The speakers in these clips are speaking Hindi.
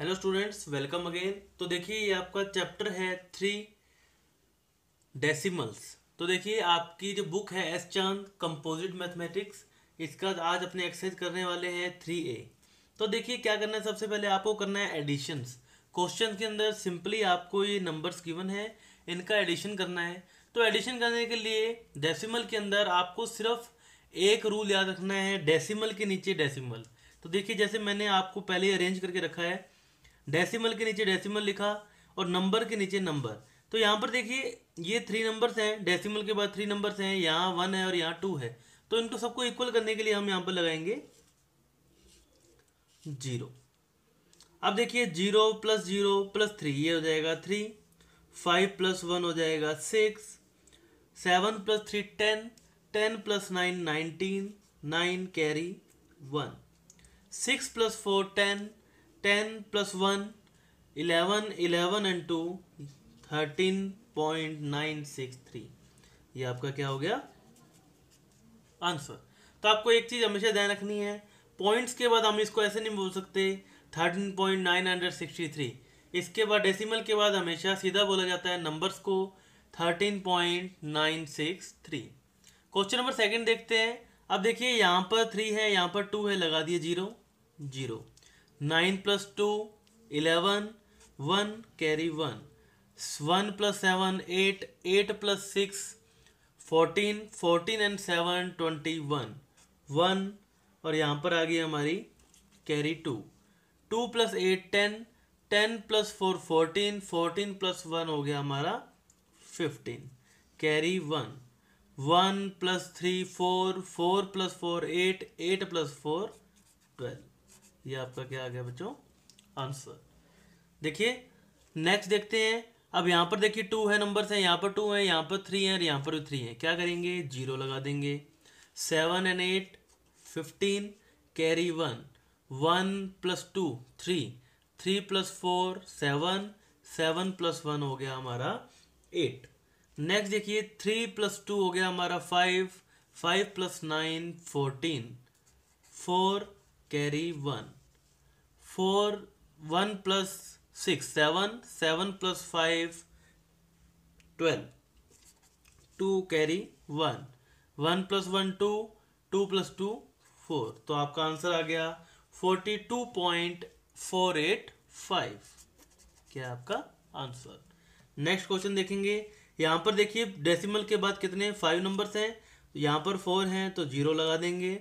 हेलो स्टूडेंट्स वेलकम अगेन तो देखिए ये आपका चैप्टर है थ्री डेसिमल्स तो देखिए आपकी जो बुक है एस चांद कंपोजिट मैथमेटिक्स इसका आज अपने एक्सरसाइज करने वाले हैं थ्री ए तो देखिए क्या करना है सबसे पहले आपको करना है एडिशंस क्वेश्चन के अंदर सिंपली आपको ये नंबर्स गिवन है इनका एडिशन करना है तो एडिशन करने के लिए डेसिमल के अंदर आपको सिर्फ एक रूल याद रखना है डेसिमल के नीचे डेसिमल तो देखिए जैसे मैंने आपको पहले अरेंज करके रखा है डेसिमल के नीचे डेसिमल लिखा और नंबर के नीचे नंबर तो यहाँ पर देखिए ये थ्री नंबर्स हैं डेसिमल के बाद थ्री नंबर्स हैं यहाँ वन है और यहाँ टू है तो इनको सबको इक्वल करने के लिए हम यहाँ पर लगाएंगे जीरो अब देखिए zero plus zero plus three ये हो जाएगा थ्री फाइव प्लस वन हो जाएगा six seven plus three ten ten plus nine nineteen nine carry one six plus four ten ten plus one eleven eleven and two thirteen point nine six three ये आपका क्या हो गया आंसर तो आपको एक चीज़ हमेशा ध्यान रखनी है पॉइंट्स के बाद हम इसको ऐसे नहीं बोल सकते thirteen point nine hundred sixty three इसके बाद डेसिमल के बाद हमेशा सीधा बोला जाता है नंबर्स को thirteen point nine six three question number second देखते हैं अब देखिए यहाँ पर थ्री है यहाँ पर टू है लगा दिए zero zero nine plus two eleven one carry one one plus seven eight eight plus six fourteen fourteen and seven twenty one one और यहाँ पर आ गई हमारी carry two two plus eight ten ten plus four fourteen fourteen plus one हो गया हमारा fifteen carry one one plus three four four plus four eight eight plus four twelve ये आपका क्या आ गया बच्चों आंसर देखिए नेक्स्ट देखते हैं अब यहाँ पर देखिए टू है नंबर है यहाँ पर टू है यहाँ पर थ्री है और यहाँ पर भी थ्री है क्या करेंगे जीरो लगा देंगे seven and eight fifteen carry one one plus two three three plus four seven seven plus one हो गया हमारा एट नेक्स्ट देखिए थ्री प्लस टू हो गया हमारा five five plus nine fourteen four carry one four one plus six seven seven plus five twelve two carry one one plus one two two plus two four तो आपका आंसर आ गया forty two point four eight five क्या आपका आंसर नेक्स्ट क्वेश्चन देखेंगे यहां पर देखिए डेसिमल के बाद कितने फाइव नंबर्स हैं यहां पर फोर हैं तो जीरो लगा देंगे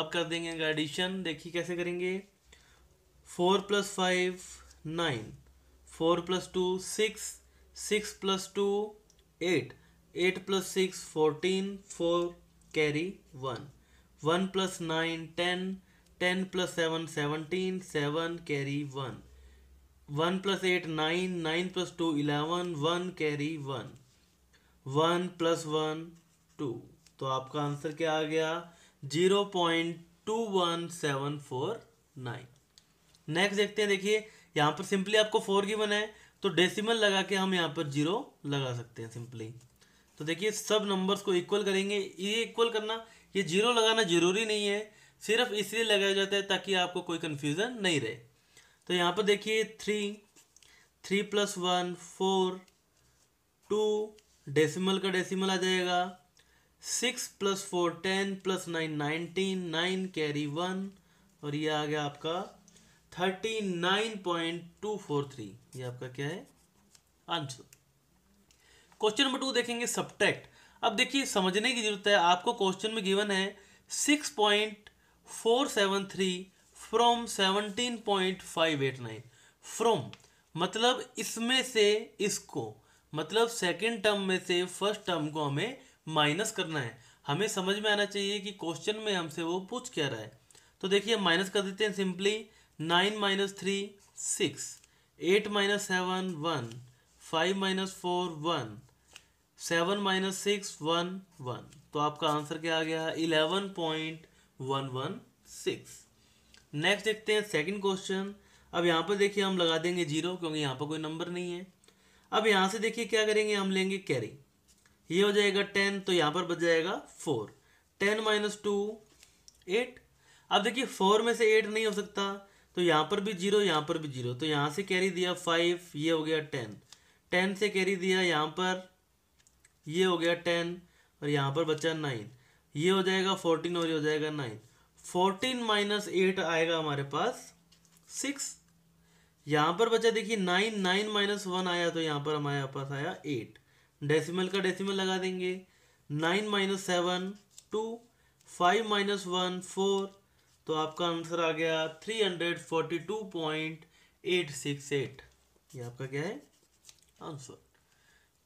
अब कर देंगे इनका एडिशन देखिए कैसे करेंगे four plus five nine four plus two six six plus two eight eight plus six fourteen four carry one one plus nine ten ten plus seven seventeen seven carry one one plus eight nine nine plus two eleven one carry one one plus one two तो आपका आंसर क्या आ गया zero point two one seven four nine next देखते हैं देखिए यहाँ पर सिंपली आपको फोर की बनाए तो डेसिमल लगा के हम यहाँ पर जीरो लगा सकते हैं सिंपली तो देखिए सब नंबर्स को इक्वल करेंगे ये इक्वल करना ये जीरो लगाना जरूरी नहीं है सिर्फ इसलिए लगाया जाता है ताकि आपको कोई कन्फ्यूज़न नहीं रहे तो यहाँ पर देखिए three three plus one four two decimal का डेसिमल आ जाएगा six plus four ten plus nine nineteen nine carry one और ये आ गया आपका thirty nine point two four three ये आपका क्या है आंसर क्वेश्चन नंबर टू देखेंगे सब्ट्रैक्ट अब देखिए समझने की जरूरत है आपको क्वेश्चन में गिवन है six point four seven three from seventeen point five eight nine from मतलब इसमें से इसको मतलब सेकेंड टर्म में से फर्स्ट टर्म को हमें माइनस करना है हमें समझ में आना चाहिए कि क्वेश्चन में हमसे वो पूछ क्या रहा है तो देखिए हम माइनस कर देते हैं simply nine minus three six eight minus seven one five minus four one seven minus six one one तो आपका आंसर क्या आ गया eleven point one one six next देखते हैं सेकंड क्वेश्चन अब यहाँ पर देखिए हम लगा देंगे जीरो क्योंकि यहाँ पर कोई नंबर नहीं है अब यहाँ से देखिए क्या करेंगे हम लेंगे कैरी ये हो जाएगा टेन तो यहाँ पर बच जाएगा four ten minus two eight अब देखिए फोर में से एट नहीं हो सकता तो यहाँ पर भी जीरो यहाँ पर भी जीरो तो यहाँ से कैरी दिया फाइव ये हो गया टेन टेन से कैरी दिया यहाँ पर ये हो गया टेन और यहाँ पर बचा नाइन ये हो जाएगा फोर्टीन और ये हो जाएगा नाइन फोर्टीन माइनस एट आएगा हमारे पास सिक्स यहाँ पर बचा देखिए नाइन नाइन माइनस वन आया तो यहाँ पर हमारे पास आया एट डेसिमल का डेसिमल लगा देंगे nine minus seven two five minus one four तो आपका आंसर आ गया three hundred forty two point eight six eight ये आपका क्या है आंसर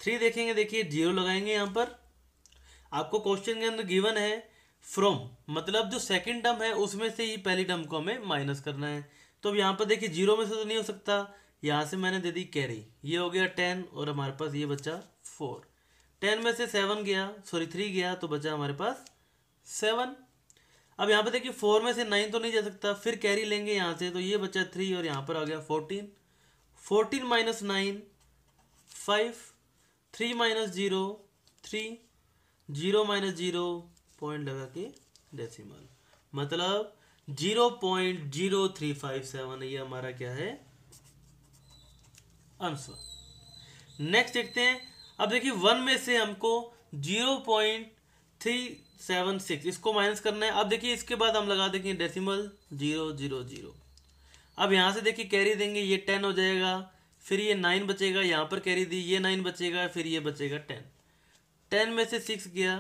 थ्री देखेंगे देखिए जीरो लगाएंगे यहाँ पर आपको क्वेश्चन के अंदर गिवन है फ्रॉम मतलब जो सेकंड टर्म है उसमें से ही पहली टर्म को हमें माइनस करना है तो अब यहाँ पर देखिए जीरो में से तो नहीं हो सकता यहाँ से मैंने दे दी कैरी ये हो गया टेन और हमारे पास ये बच्चा फोर टेन में से सेवन गया सॉरी थ्री गया तो बचा हमारे पास सेवन अब यहाँ पे देखिए फोर में से नाइन तो नहीं जा सकता फिर कैरी लेंगे यहाँ से तो ये बचा थ्री और यहाँ पर आ गया fourteen fourteen minus nine five three minus zero three zero minus zero point लगा के डेसिमल मतलब zero point zero three five seven ये हमारा क्या है आंसर नेक्स्ट देखते हैं अब देखिए वन में से हमको zero point three seven six इसको माइनस करना है अब देखिए इसके बाद हम लगा देंगे डेसिमल जीरो जीरो जीरो अब यहाँ से देखिए कैरी देंगे ये टेन हो जाएगा फिर ये नाइन बचेगा यहाँ पर कैरी दी ये नाइन बचेगा फिर ये बचेगा टेन टेन में से सिक्स गया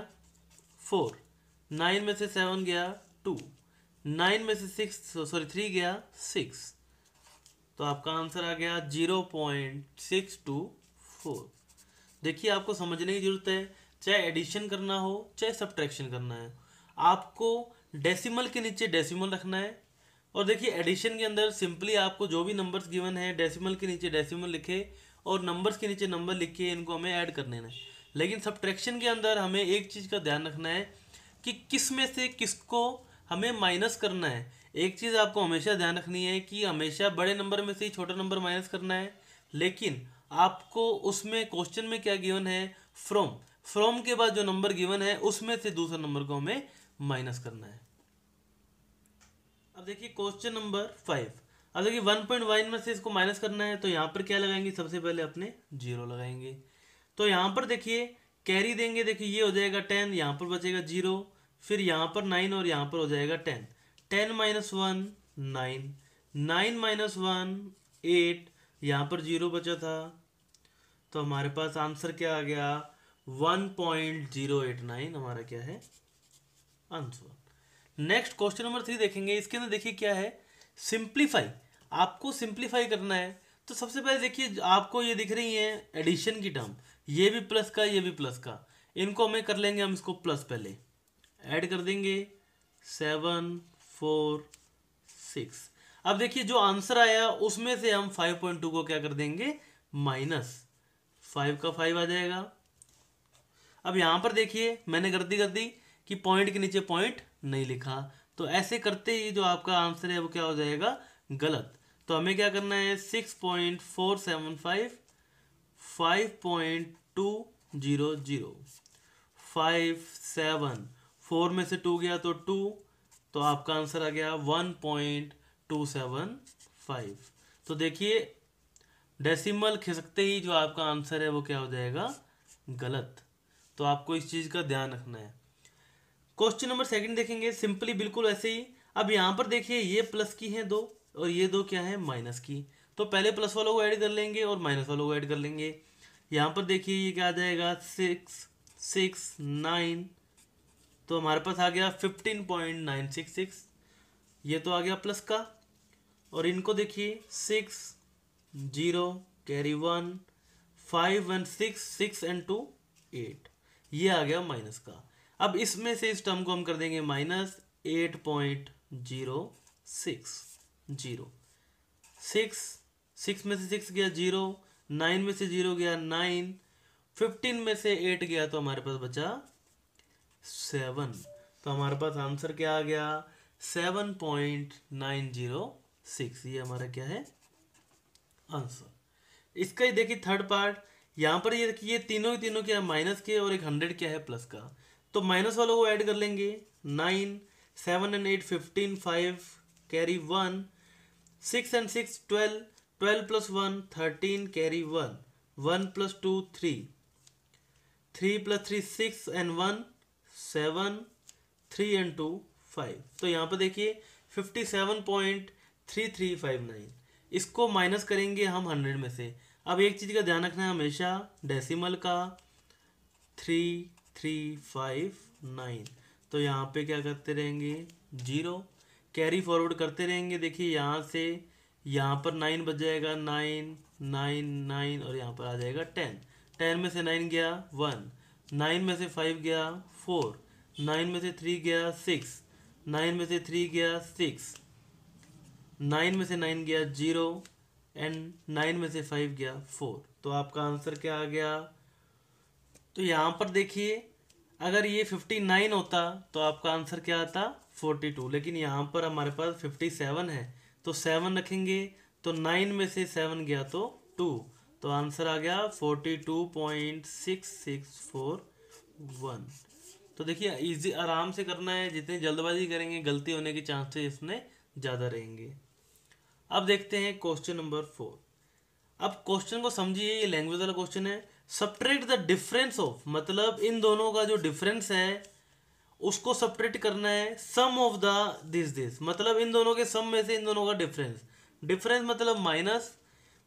फोर नाइन में से सेवन गया टू नाइन में से सिक्स सॉरी थ्री गया सिक्स तो आपका आंसर आ गया zero point six two four देखिए आपको समझने की ज़रूरत है चाहे एडिशन करना हो चाहे सब्ट्रैक्शन करना है आपको डेसिमल के नीचे डेसिमल रखना है और देखिए एडिशन के अंदर सिंपली आपको जो भी नंबर्स गिवन है डेसिमल के नीचे डेसिमल लिखे और नंबर्स के नीचे नंबर लिख के इनको हमें ऐड करने हैं लेकिन सब्ट्रैक्शन के अंदर हमें एक चीज़ का ध्यान रखना है कि किस में से किसको हमें माइनस करना है एक चीज़ आपको हमेशा ध्यान रखनी है कि हमेशा बड़े नंबर में से ही छोटा नंबर माइनस करना है लेकिन आपको उसमें क्वेश्चन में क्या गिवन है फ्रॉम फ्रॉम के बाद जो नंबर गिवन है उसमें से दूसरा नंबर को हमें माइनस करना है अब देखिए क्वेश्चन नंबर फाइव अब देखिए वन पॉइंट वाइन में से इसको माइनस करना है तो यहां पर क्या लगाएंगे सबसे पहले अपने जीरो लगाएंगे तो यहां पर देखिए कैरी देंगे देखिए ये हो जाएगा टेन यहां पर बचेगा जीरो फिर यहां पर नाइन और यहां पर हो जाएगा ten ten minus one nine nine minus one eight यहाँ पर जीरो बचा था तो हमारे पास आंसर क्या आ गया one point zero eight nine हमारा क्या है answer next question number three देखेंगे इसके अंदर देखिए क्या है सिंप्लीफाई आपको सिंप्लीफाई करना है तो सबसे पहले देखिए आपको ये दिख रही है एडिशन की टर्म ये भी प्लस का ये भी प्लस का इनको हमें कर लेंगे हम इसको प्लस पहले ऐड कर देंगे सेवन फोर सिक्स अब देखिए जो आंसर आया उसमें से हम 5.2 को क्या कर देंगे माइनस फाइव का फाइव आ जाएगा अब यहां पर देखिए मैंने गलती कर दी कि पॉइंट के नीचे पॉइंट नहीं लिखा तो ऐसे करते ही जो आपका आंसर है वो क्या हो जाएगा गलत तो हमें क्या करना है six point four seven five five point two zero zero five seven four में से टू गया तो टू तो आपका आंसर आ गया one point two seven five तो देखिए डेसिमल खिसकते ही जो आपका आंसर है वो क्या हो जाएगा गलत तो आपको इस चीज़ का ध्यान रखना है क्वेश्चन नंबर सेकंड देखेंगे सिंपली बिल्कुल ऐसे ही अब यहाँ पर देखिए ये प्लस की है दो और ये दो क्या है माइनस की तो पहले प्लस वालों को ऐड कर लेंगे और माइनस वालों को ऐड कर लेंगे यहाँ पर देखिए ये क्या आ जाएगा सिक्स सिक्स नाइन तो हमारे पास आ गया fifteen point nine six six ये तो आ गया प्लस का और इनको देखिए six zero carry one five and six six and two eight ये आ गया माइनस का अब इसमें से इस टर्म को हम कर देंगे minus eight point zero six zero six six में से सिक्स गया जीरो नाइन में से जीरो गया नाइन फिफ्टीन में से एट गया तो हमारे पास बचा सेवन तो हमारे पास आंसर क्या आ गया seven point nine zero six ये हमारा क्या है आंसर इसका ही देखिए थर्ड पार्ट यहाँ पर ये देखिए तीनों ही तीनों क्या है माइनस के और एक हंड्रेड क्या है प्लस का तो माइनस वालों को ऐड कर लेंगे nine seven and eight fifteen five carry one six and six twelve twelve plus one thirteen carry one one plus two three three plus three six and one seven three and two five तो यहाँ पर देखिए fifty seven point three three five nine इसको माइनस करेंगे हम हंड्रेड में से अब एक चीज़ का ध्यान रखना है हमेशा डेसिमल का थ्री थ्री फाइव नाइन तो यहाँ पे क्या करते रहेंगे जीरो कैरी फॉरवर्ड करते रहेंगे देखिए यहाँ से यहाँ पर नाइन बच जाएगा नाइन नाइन नाइन और यहाँ पर आ जाएगा टेन टेन में से नाइन गया वन नाइन में से फाइव गया फोर नाइन में से थ्री गया सिक्स नाइन में से थ्री गया सिक्स नाइन में से नाइन गया जीरो एंड नाइन में से फाइव गया फोर तो आपका आंसर क्या आ गया तो यहाँ पर देखिए अगर ये फिफ्टी नाइन होता तो आपका आंसर क्या आता फोर्टी टू लेकिन यहाँ पर हमारे पास फिफ्टी सेवन है तो सेवन रखेंगे तो नाइन में से सेवन गया तो टू तो आंसर आ गया forty two point six six four one तो देखिए इजी आराम से करना है जितनी जल्दबाजी करेंगे गलती होने के चांसेस इसमें ज़्यादा रहेंगे अब देखते हैं क्वेश्चन नंबर फोर अब क्वेश्चन को समझिए ये लैंग्वेज वाला क्वेश्चन है सपरेट द डिफरेंस ऑफ मतलब इन दोनों का जो डिफरेंस है उसको सपरेट करना है sum of the this this मतलब इन दोनों के सम में से इन दोनों का डिफरेंस डिफरेंस मतलब माइनस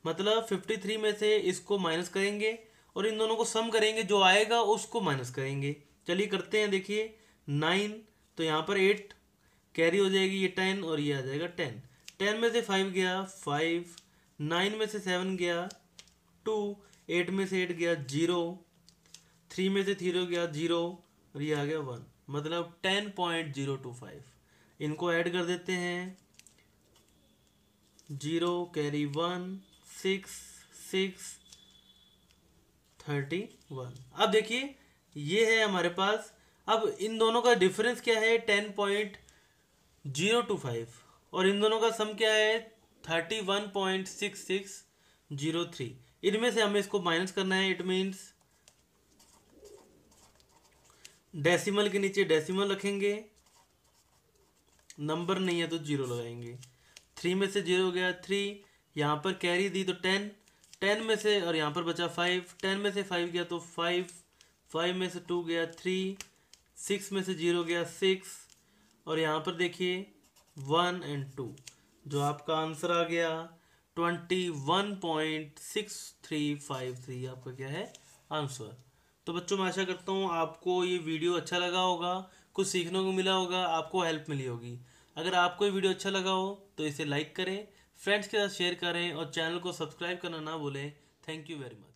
मतलब 53 में से इसको माइनस करेंगे और इन दोनों को सम करेंगे जो आएगा उसको माइनस करेंगे चलिए करते हैं देखिए नाइन तो यहाँ पर एट कैरी हो जाएगी ये टेन और ये आ जाएगा टेन टेन में से फाइव गया फाइव नाइन में से सेवन गया टू एट में से एट गया जीरो थ्री में से थ्री गया जीरो और ये आ गया वन मतलब ten point zero two five इनको ऐड कर देते हैं zero carry one six six thirty one अब देखिए ये है हमारे पास अब इन दोनों का डिफरेंस क्या है ten point zero two five और इन दोनों का सम क्या है thirty one point six six zero three इनमें से हमें इसको माइनस करना है इट मीन्स डेसिमल के नीचे डेसिमल रखेंगे नंबर नहीं है तो जीरो लगाएंगे थ्री में से जीरो हो गया थ्री यहाँ पर कैरी दी तो टेन टेन में से और यहाँ पर बचा फाइव टेन में से फाइव गया तो फाइव फाइव में से टू गया थ्री सिक्स में से जीरो गया सिक्स और यहाँ पर देखिए वन एंड टू जो आपका आंसर आ गया twenty one point six three five three आपका क्या है आंसर तो बच्चों मैं आशा करता हूँ आपको ये वीडियो अच्छा लगा होगा कुछ सीखने को मिला होगा आपको हेल्प मिली होगी अगर आपको ये वीडियो अच्छा लगा हो तो इसे लाइक करें फ्रेंड्स के साथ शेयर करें और चैनल को सब्सक्राइब करना ना भूलें थैंक यू वेरी मच